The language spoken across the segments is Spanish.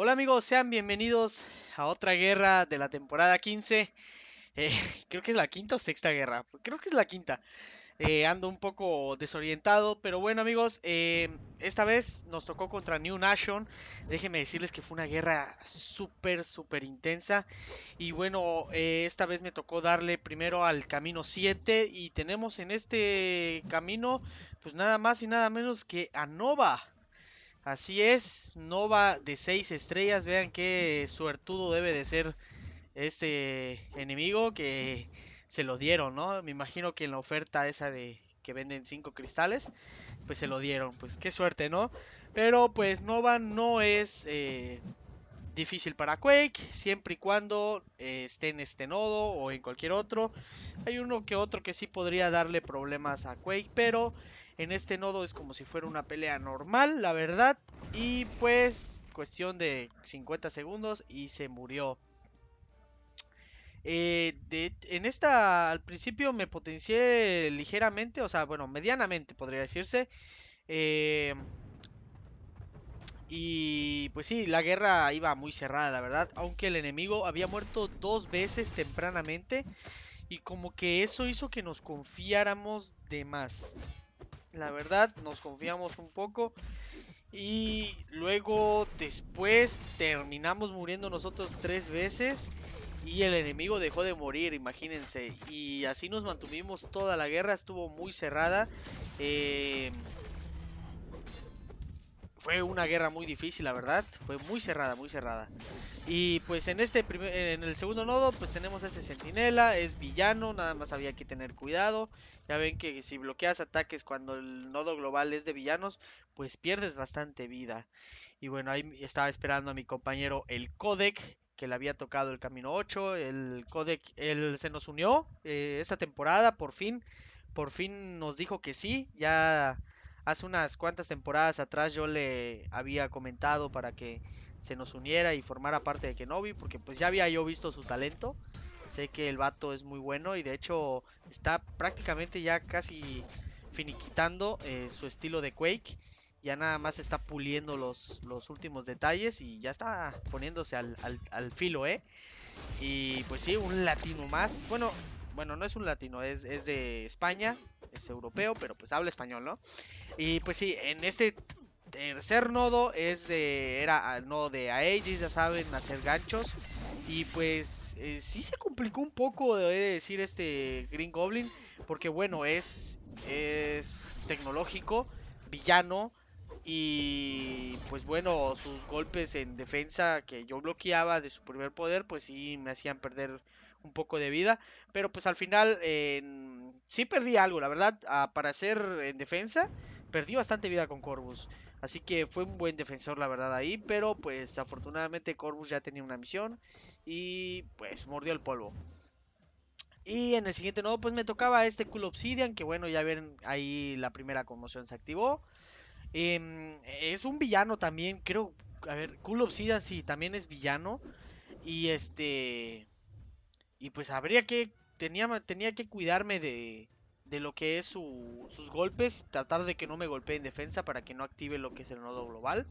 Hola amigos, sean bienvenidos a otra guerra de la temporada 15. Eh, creo que es la quinta o sexta guerra. Creo que es la quinta. Eh, ando un poco desorientado, pero bueno amigos, em, esta vez nos tocó contra New Nation. Déjenme decirles que fue una guerra súper, súper intensa. Y bueno, eh, esta vez me tocó darle primero al camino 7 y tenemos en este camino pues nada más y nada menos que a Nova. Así es, Nova de 6 estrellas. Vean qué suertudo debe de ser este enemigo que se lo dieron, ¿no? Me imagino que en la oferta esa de que venden 5 cristales, pues se lo dieron. Pues qué suerte, ¿no? Pero pues Nova no es eh, difícil para Quake, siempre y cuando eh, esté en este nodo o en cualquier otro. Hay uno que otro que sí podría darle problemas a Quake, pero en este nodo es como si fuera una pelea normal, la verdad. Y pues, cuestión de 50 segundos y se murió. Eh, en esta, al principio me potencié ligeramente, o sea, bueno, medianamente podría decirse. Eh, y pues sí, la guerra iba muy cerrada, la verdad. Aunque el enemigo había muerto dos veces tempranamente. Y como que eso hizo que nos confiáramos de más. La verdad, nos confiamos un poco. Y luego después terminamos muriendo nosotros tres veces. Y el enemigo dejó de morir, imagínense. Y así nos mantuvimos toda la guerra. Estuvo muy cerrada. Eh, fue una guerra muy difícil, la verdad. Fue muy cerrada, muy cerrada. Y pues en este primer, en el segundo nodo, pues tenemos a este centinela, es villano, nada más había que tener cuidado. Ya ven que si bloqueas ataques cuando el nodo global es de villanos, pues pierdes bastante vida. Y bueno, ahí estaba esperando a mi compañero el codec, que le había tocado el camino 8. El codec, él se nos unió eh, esta temporada, por fin. Por fin nos dijo que sí, ya hace unas cuantas temporadas atrás yo le había comentado para que se nos uniera y formara parte de Kenobi, porque pues ya había yo visto su talento. Sé que el vato es muy bueno y de hecho está prácticamente ya casi finiquitando eh, su estilo de Quake. Ya nada más está puliendo los, los últimos detalles y ya está poniéndose al, filo, ¿eh? Y pues sí, un latino más. Bueno, bueno, no es un latino, es, es de España, es europeo, pero pues habla español, ¿no? Y pues sí, en este tercer nodo es de, era el nodo de Aegis, ya saben, hacer ganchos. Y pues eh, sí se complicó un poco, de decir, este Green Goblin, porque bueno, es, es tecnológico, villano. Y pues bueno, sus golpes en defensa que yo bloqueaba de su primer poder, pues sí me hacían perder un poco de vida. Pero pues al final, en sí perdí algo, la verdad, ah, para ser en eh, defensa, perdí bastante vida con Corvus. Así que fue un buen defensor, la verdad, ahí. Pero pues afortunadamente Corvus ya tenía una misión y pues mordió el polvo. Y en el siguiente nodo, pues me tocaba este Cool Obsidian, que bueno, ya ven, ahí la primera conmoción se activó. Em, es un villano también, creo. A ver, Cool Obsidian sí, también es villano. Y este. Y pues habría que tenía, que cuidarme de, lo que es sus golpes, tratar de que no me golpee en defensa para que no active lo que es el nodo global.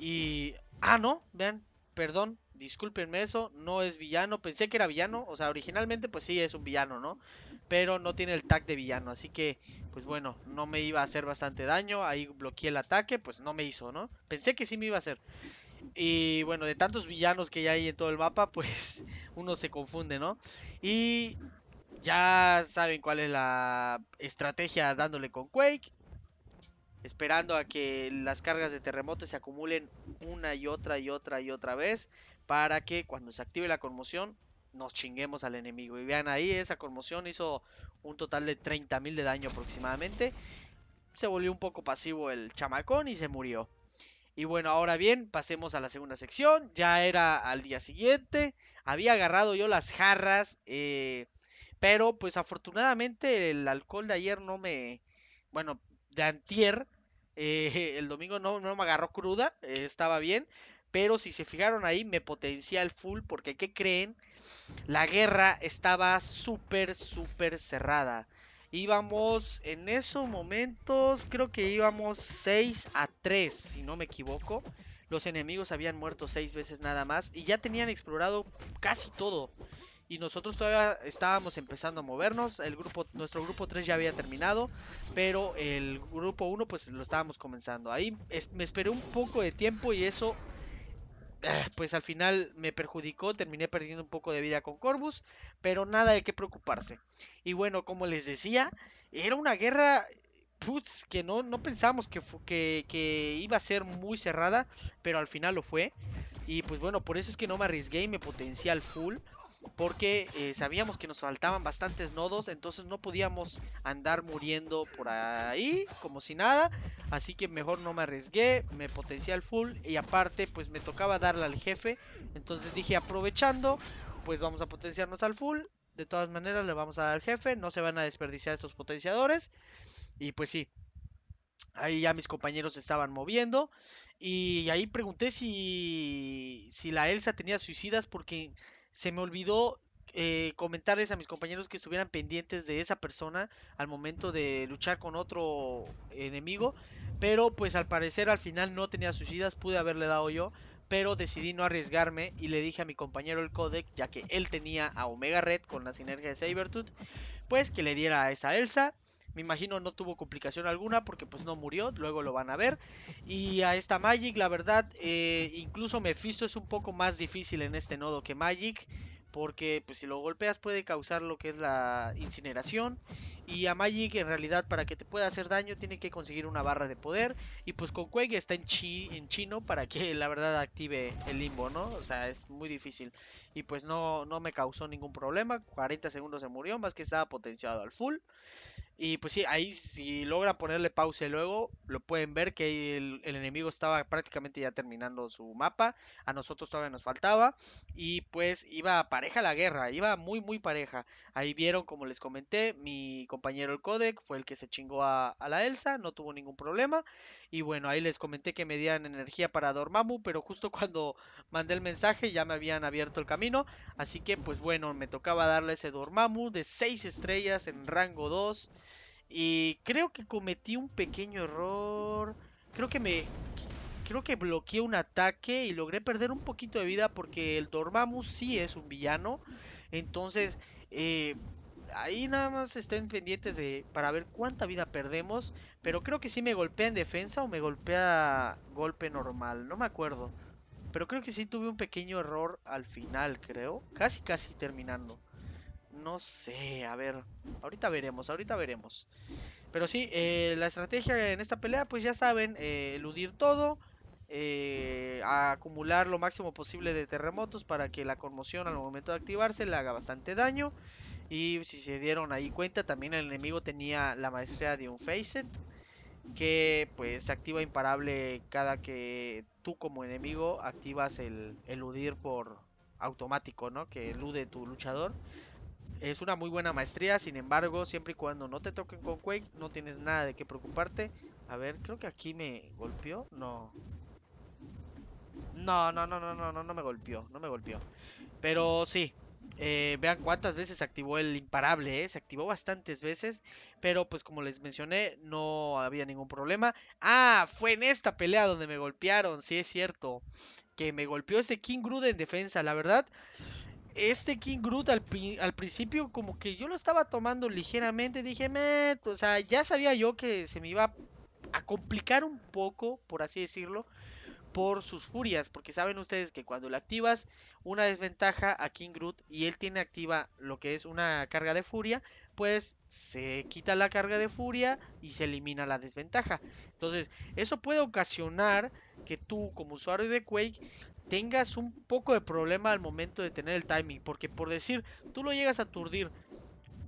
Y... Ah, no, vean, perdón, discúlpenme eso, no es villano, pensé que era villano, o sea, originalmente pues sí es un villano, ¿no? Pero no tiene el tag de villano, así que, pues bueno, no me iba a hacer bastante daño, ahí bloqueé el ataque, pues no me hizo, ¿no? Pensé que sí me iba a hacer. Y bueno, de tantos villanos que ya hay en todo el mapa, pues uno se confunde, ¿no? Y ya saben cuál es la estrategia dándole con Quake. Esperando a que las cargas de terremoto se acumulen una y otra y otra y otra vez. Para que cuando se active la conmoción nos chinguemos al enemigo. Y vean ahí, esa conmoción hizo un total de 30.000 de daño aproximadamente. Se volvió un poco pasivo el chamacón y se murió. Y bueno, ahora bien, pasemos a la segunda sección. Ya era al día siguiente. Había agarrado yo las jarras. Eh, pero pues afortunadamente el alcohol de ayer no me... Bueno, de antier. Eh, el domingo no, no, me agarró cruda. Eh, estaba bien. Pero si se fijaron ahí, me potencié el full. Porque, ¿qué creen? La guerra estaba súper, súper cerrada. Íbamos en esos momentos, creo que íbamos 6 a 3, si no me equivoco. Los enemigos habían muerto 6 veces nada más y ya tenían explorado casi todo. Y nosotros todavía estábamos empezando a movernos. El grupo, nuestro grupo 3 ya había terminado. Pero el grupo 1 pues lo estábamos comenzando. Ahí me esperé un poco de tiempo y eso Ah, pues al final me perjudicó, terminé perdiendo un poco de vida con Corvus, pero nada de qué preocuparse. Y bueno, como les decía, era una guerra que no, no pensamos que, que, iba a ser muy cerrada, pero al final lo fue. Y pues bueno, por eso es que no me arriesgué y me potencié al full porque eh, sabíamos que nos faltaban bastantes nodos, entonces no podíamos andar muriendo por ahí como si nada, así que mejor no me arriesgué, me potencié al full y aparte pues me tocaba darle al jefe, entonces dije aprovechando pues vamos a potenciarnos al full, de todas maneras le vamos a dar al jefe, no se van a desperdiciar estos potenciadores y pues sí. Ahí ya mis compañeros estaban moviendo y ahí pregunté si, si la Elsa tenía suicidas porque se me olvidó eh, comentarles a mis compañeros que estuvieran pendientes de esa persona al momento de luchar con otro enemigo. Pero pues al parecer al final no tenía suicidas, pude haberle dado yo. Pero decidí no arriesgarme y le dije a mi compañero el codec, ya que él tenía a Omega Red con la sinergia de Sabertooth, pues que le diera a esa Elsa me imagino no tuvo complicación alguna porque pues no murió, luego lo van a ver. Y a esta Magic, la verdad, eh, incluso Mephisto es un poco más difícil en este nodo que Magic. Porque pues si lo golpeas puede causar lo que es la incineración. Y a Magic en realidad para que te pueda hacer daño tiene que conseguir una barra de poder. Y pues con Quake está en, chi en chino para que la verdad active el limbo, ¿no? O sea, es muy difícil. Y pues no, no me causó ningún problema. 40 segundos se murió, más que estaba potenciado al full. Y pues sí, ahí si logra ponerle pausa y luego lo pueden ver que el, enemigo estaba prácticamente ya terminando su mapa, a nosotros todavía nos faltaba y pues iba pareja la guerra, iba muy muy pareja. Ahí vieron como les comenté, mi compañero el codec fue el que se chingó a, a la Elsa, no tuvo ningún problema y bueno, ahí les comenté que me dieran energía para Dormammu, pero justo cuando mandé el mensaje ya me habían abierto el camino, así que pues bueno, me tocaba darle ese Dormammu de 6 estrellas en rango 2. Y creo que cometí un pequeño error. Creo que me... Creo que bloqueé un ataque y logré perder un poquito de vida porque el Dormammu sí es un villano. Entonces, eh, ahí nada más estén pendientes de para ver cuánta vida perdemos. Pero creo que sí me golpea en defensa o me golpea golpe normal. No me acuerdo. Pero creo que sí tuve un pequeño error al final, creo. Casi, casi terminando. No sé, a ver. Ahorita veremos, ahorita veremos. Pero sí, eh, la estrategia en esta pelea, pues ya saben, eh, eludir todo. Eh, acumular lo máximo posible de terremotos para que la conmoción al momento de activarse le haga bastante daño. Y si se dieron ahí cuenta, también el enemigo tenía la maestría de un Facet. Que pues se activa imparable cada que tú como enemigo activas el eludir por automático, ¿no? Que elude tu luchador. Es una muy buena maestría, sin embargo, siempre y cuando no te toquen con Quake, no tienes nada de qué preocuparte. A ver, creo que aquí me golpeó. No. No, no, no, no, no, no, no me golpeó, no me golpeó. Pero sí, eh, vean cuántas veces se activó el imparable, eh, se activó bastantes veces, pero pues como les mencioné, no había ningún problema. Ah, fue en esta pelea donde me golpearon, sí es cierto, que me golpeó este King grude en defensa, la verdad este King Groot al, principio como que yo lo estaba tomando ligeramente, dije, me, o sea, ya sabía yo que se me iba a complicar un poco, por así decirlo, por sus furias, porque saben ustedes que cuando le activas, una desventaja a King Groot y él tiene activa lo que es una carga de furia, pues se quita la carga de furia y se elimina la desventaja. Entonces, eso puede ocasionar que tú como usuario de Quake tengas un poco de problema al momento de tener el timing, porque por decir, tú lo llegas a aturdir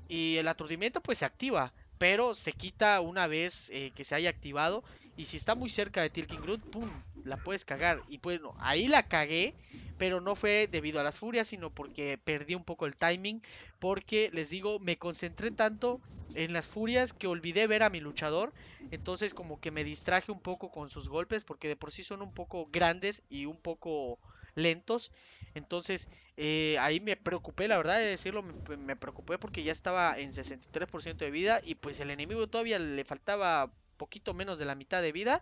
y el aturdimiento pues se activa, pero se quita una vez eh, que se haya activado y si está muy cerca de Tilking Root, ¡pum! La puedes cagar y pues no, ahí la cagué pero no fue debido a las furias, sino porque perdí un poco el timing, porque les digo, me concentré tanto en las furias que olvidé ver a mi luchador, entonces como que me distraje un poco con sus golpes, porque de por sí son un poco grandes y un poco lentos. Entonces eh, ahí me preocupé, la verdad de decirlo, me, preocupé porque ya estaba en 63% de vida y pues el enemigo todavía le faltaba poquito menos de la mitad de vida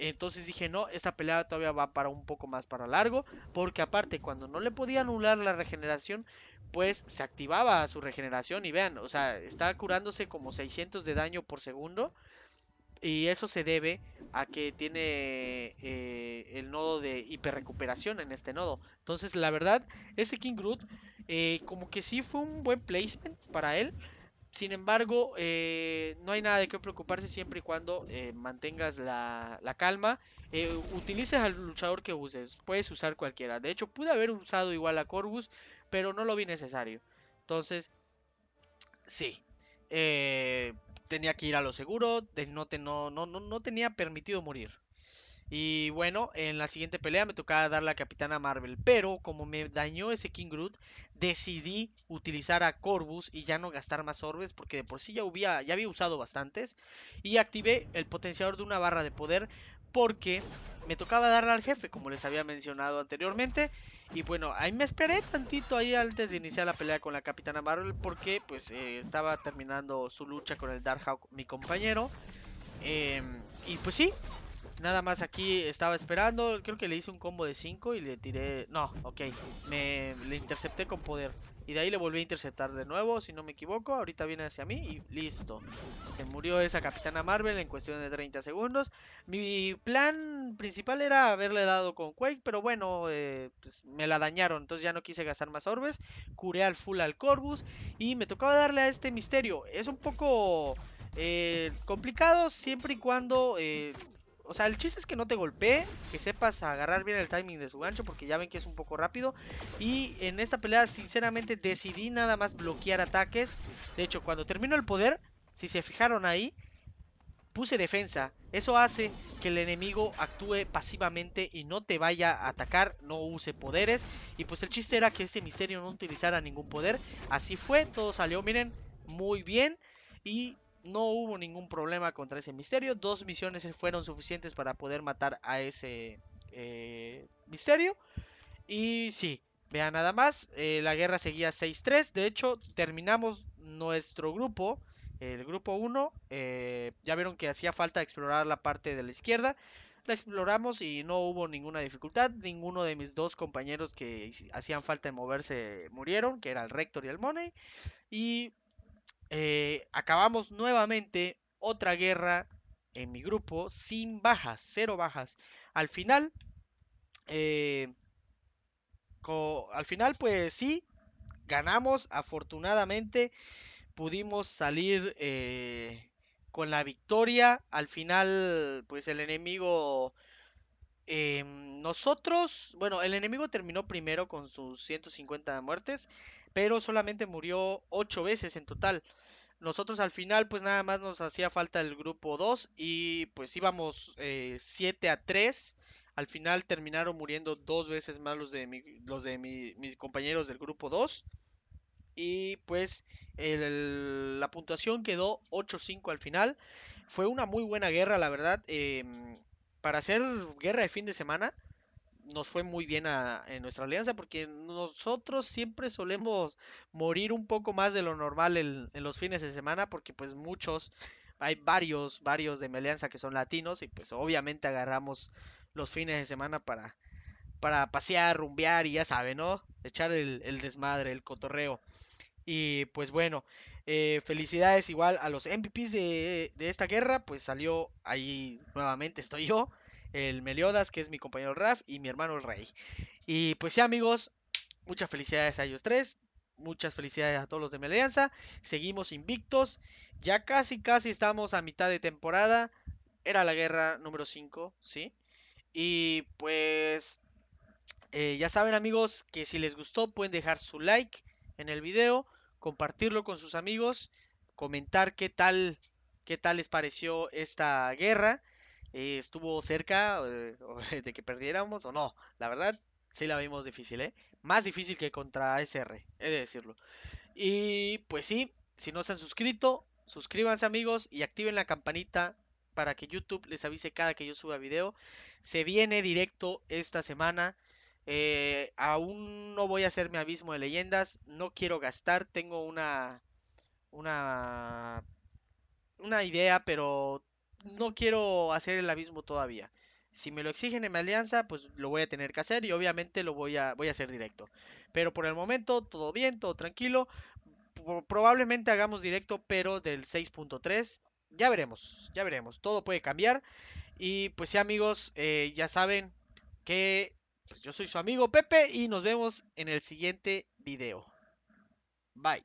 entonces dije, no, esta pelea todavía va para un poco más para largo. Porque aparte, cuando no le podía anular la regeneración, pues se activaba su regeneración. Y vean, o sea, está curándose como 600 de daño por segundo. Y eso se debe a que tiene eh, el nodo de hiperrecuperación en este nodo. Entonces, la verdad, este King Groot, eh, como que sí fue un buen placement para él. Sin embargo, eh, no hay nada de qué preocuparse siempre y cuando eh, mantengas la, calma. Eh, utilices al luchador que uses. Puedes usar cualquiera. De hecho, pude haber usado igual a Corvus, pero no lo vi necesario. Entonces, sí. tenía que ir a lo seguro. no tenía permitido morir. Y bueno, en la siguiente pelea me tocaba dar la Capitana Marvel. Pero como me dañó ese King Groot, decidí utilizar a Corvus y ya no gastar más orbes. Porque de por sí ya, ya había usado bastantes. Y activé el potenciador de una barra de poder. Porque me tocaba darle al jefe, como les había mencionado anteriormente. Y bueno, ahí me esperé tantito ahí antes de iniciar la pelea con la Capitana Marvel. Porque pues eh, estaba terminando su lucha con el Darkhawk, mi compañero. Em, y pues sí, Nada más aquí estaba esperando. Creo que le hice un combo de 5 y le tiré... No, ok. Me, le intercepté con poder. Y de ahí le volví a interceptar de nuevo, si no me equivoco. Ahorita viene hacia mí y listo. Se murió esa Capitana Marvel en cuestión de 30 segundos. Mi plan principal era haberle dado con Quake, pero bueno, eh, pues, me la dañaron. Entonces ya no quise gastar más orbes. Curé al full al Corvus y me tocaba darle a este misterio. Es un poco... Eh, complicado siempre y cuando eh, o sea, el chiste es que no te golpee, que sepas agarrar bien el timing de su gancho, porque ya ven que es un poco rápido. Y en esta pelea, sinceramente, decidí nada más bloquear ataques. De hecho, cuando terminó el poder, si se fijaron ahí, puse defensa. Eso hace que el enemigo actúe pasivamente y no te vaya a atacar, no use poderes. Y pues el chiste era que ese misterio no utilizara ningún poder. Así fue, todo salió, miren, muy bien. Y no hubo ningún problema contra ese misterio. Dos misiones fueron suficientes para poder matar a ese eh, misterio. Y sí, vean nada más, eh, la guerra seguía 6-3. De hecho, terminamos nuestro grupo, el grupo 1. Eh, ya vieron que hacía falta explorar la parte de la izquierda. La exploramos y no hubo ninguna dificultad. Ninguno de mis dos compañeros que hacían falta moverse murieron, que era el Rector y el Money. Y eh, acabamos nuevamente otra guerra en mi grupo sin bajas, cero bajas. Al final, eh, al final pues sí, ganamos, afortunadamente pudimos salir eh, con la victoria. Al final pues el enemigo eh, nosotros, bueno, el enemigo terminó primero con sus 150 muertes, pero solamente murió 8 veces en total. Nosotros al final pues nada más nos hacía falta el grupo 2 y pues íbamos 7 eh, a 3. Al final terminaron muriendo dos veces más los de, los de mis compañeros del grupo 2. Y pues la puntuación quedó 8-5 al final. Fue una muy buena guerra, la verdad. Eh, para hacer guerra de fin de semana, nos fue muy bien a, en nuestra alianza porque nosotros siempre solemos morir un poco más de lo normal en, los fines de semana porque pues muchos, hay varios, varios de mi alianza que son latinos y pues obviamente agarramos los fines de semana para, para pasear, rumbear y ya sabe, ¿no? Echar el desmadre, el cotorreo. Y pues bueno, eh, felicidades igual a los MVPs de, esta guerra, pues salió ahí nuevamente estoy yo, el Meliodas, que es mi compañero Raf, y mi hermano el Rey. Y pues sí amigos, muchas felicidades a ellos tres, muchas felicidades a todos los de mi seguimos invictos, ya casi casi estamos a mitad de temporada, era la guerra número 5, ¿sí? Y pues eh, ya saben amigos que si les gustó pueden dejar su like en el video compartirlo con sus amigos, comentar qué tal, qué tal les pareció esta guerra. Eh, estuvo cerca eh, de que perdiéramos o no. La verdad, sí la vimos difícil, ¿eh? Más difícil que contra SR, he de decirlo. Y pues sí, si no se han suscrito, suscríbanse amigos y activen la campanita para que YouTube les avise cada que yo suba video. Se viene directo esta semana. Eh, aún no voy a hacer mi abismo de leyendas. No quiero gastar. Tengo una. Una. Una idea, pero no quiero hacer el abismo todavía. Si me lo exigen en mi alianza, pues lo voy a tener que hacer y obviamente lo voy a, voy a hacer directo. Pero por el momento, todo bien, todo tranquilo. probablemente hagamos directo, pero del 6.3. Ya veremos, ya veremos. Todo puede cambiar. Y pues sí, amigos, eh, ya saben que pues yo soy su amigo Pepe y nos vemos en el siguiente video. Bye.